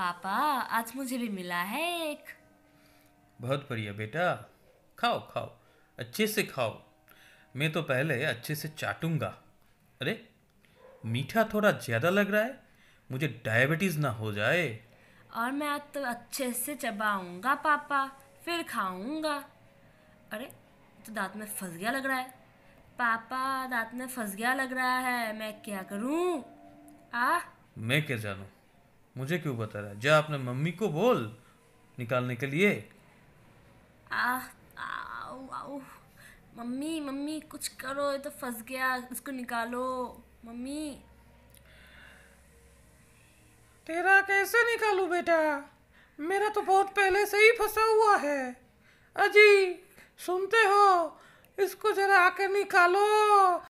पापा आज मुझे भी मिला है एक बहुत बढ़िया बेटा खाओ खाओ अच्छे से खाओ मैं तो पहले अच्छे से चाटूंगा अरे मीठा थोड़ा ज़्यादा लग रहा है मुझे डायबिटीज़ ना हो जाए और मैं आज तो अच्छे से चबाऊंगा पापा फिर खाऊंगा अरे तो दांत में फंस गया लग रहा है पापा दांत में फंस गया लग रहा है मैं क्या करूं आ मैं क्या जानूं मुझे क्यों बता रहा है जा अपने मम्मी को बोल निकालने के लिए आ, आओ आओ मम्मी मम्मी कुछ करो ये तो फंस गया इसको निकालो मम्मी तेरा कैसे निकालू बेटा मेरा तो बहुत पहले से ही फंसा हुआ है अजी सुनते हो इसको जरा आकर निकालो